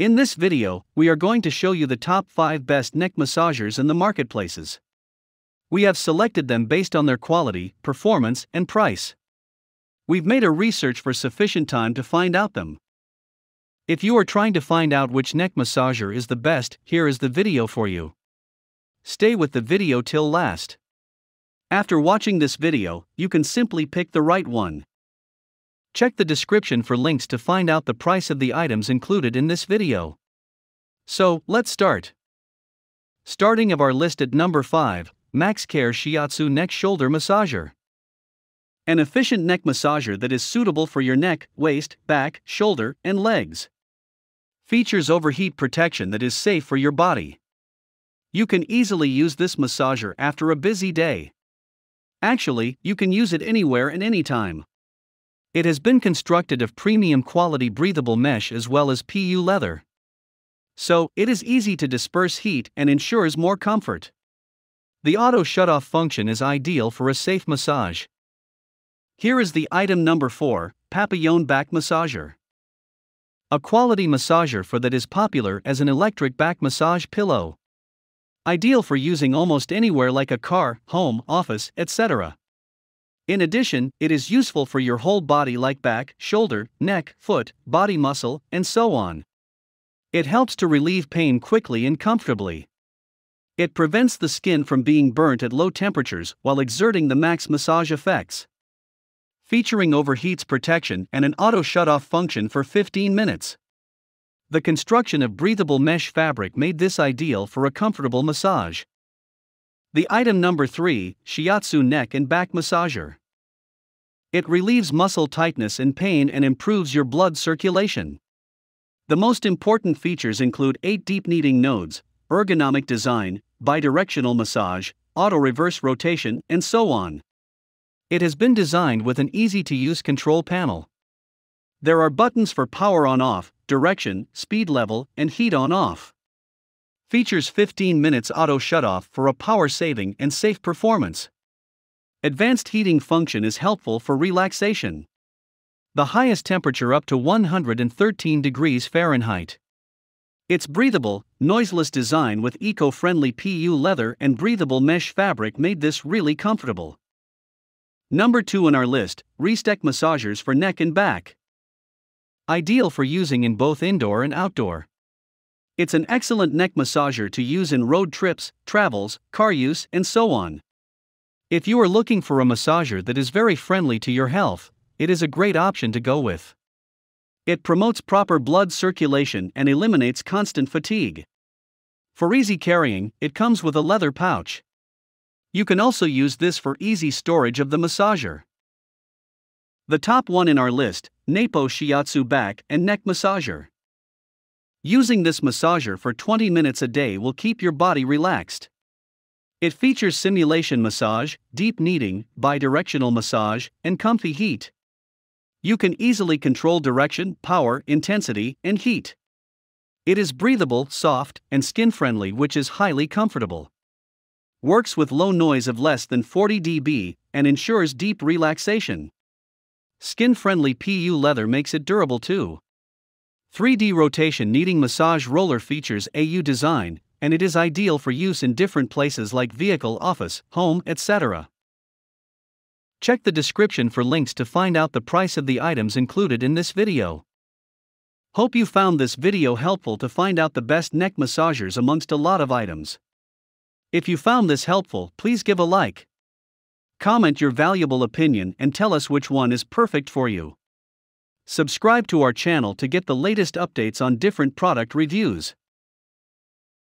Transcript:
In this video, we are going to show you the top 5 best neck massagers in the marketplaces. We have selected them based on their quality, performance, and price. We've made a research for sufficient time to find out them. If you are trying to find out which neck massager is the best, here is the video for you. Stay with the video till last. After watching this video, you can simply pick the right one. Check the description for links to find out the price of the items included in this video. So, let's start. Starting of our list at number 5, MaxCare Shiatsu Neck Shoulder Massager. An efficient neck massager that is suitable for your neck, waist, back, shoulder, and legs. Features overheat protection that is safe for your body. You can easily use this massager after a busy day. Actually, you can use it anywhere and anytime. It has been constructed of premium quality breathable mesh as well as PU leather. So, it is easy to disperse heat and ensures more comfort. The auto shutoff function is ideal for a safe massage. Here is the item number 4 Papillon Back Massager. A quality massager for that is popular as an electric back massage pillow. Ideal for using almost anywhere like a car, home, office, etc. In addition, it is useful for your whole body like back, shoulder, neck, foot, body muscle, and so on. It helps to relieve pain quickly and comfortably. It prevents the skin from being burnt at low temperatures while exerting the max massage effects. Featuring overheats protection and an auto shut-off function for 15 minutes. The construction of breathable mesh fabric made this ideal for a comfortable massage. The item number 3 Shiatsu Neck and Back Massager. It relieves muscle tightness and pain and improves your blood circulation. The most important features include 8 deep kneading nodes, ergonomic design, bidirectional massage, auto reverse rotation, and so on. It has been designed with an easy to use control panel. There are buttons for power on off, direction, speed level, and heat on off. Features 15 minutes auto shutoff for a power saving and safe performance. Advanced heating function is helpful for relaxation. The highest temperature up to 113 degrees Fahrenheit. Its breathable, noiseless design with eco friendly PU leather and breathable mesh fabric made this really comfortable. Number 2 on our list Restec massagers for neck and back. Ideal for using in both indoor and outdoor. It's an excellent neck massager to use in road trips, travels, car use, and so on. If you are looking for a massager that is very friendly to your health, it is a great option to go with. It promotes proper blood circulation and eliminates constant fatigue. For easy carrying, it comes with a leather pouch. You can also use this for easy storage of the massager. The top one in our list, Napo Shiatsu Back and Neck Massager. Using this massager for 20 minutes a day will keep your body relaxed. It features simulation massage, deep kneading, bidirectional massage, and comfy heat. You can easily control direction, power, intensity, and heat. It is breathable, soft, and skin friendly, which is highly comfortable. Works with low noise of less than 40 dB and ensures deep relaxation. Skin friendly PU leather makes it durable too. 3D rotation kneading massage roller features AU design, and it is ideal for use in different places like vehicle office, home, etc. Check the description for links to find out the price of the items included in this video. Hope you found this video helpful to find out the best neck massagers amongst a lot of items. If you found this helpful, please give a like. Comment your valuable opinion and tell us which one is perfect for you. Subscribe to our channel to get the latest updates on different product reviews.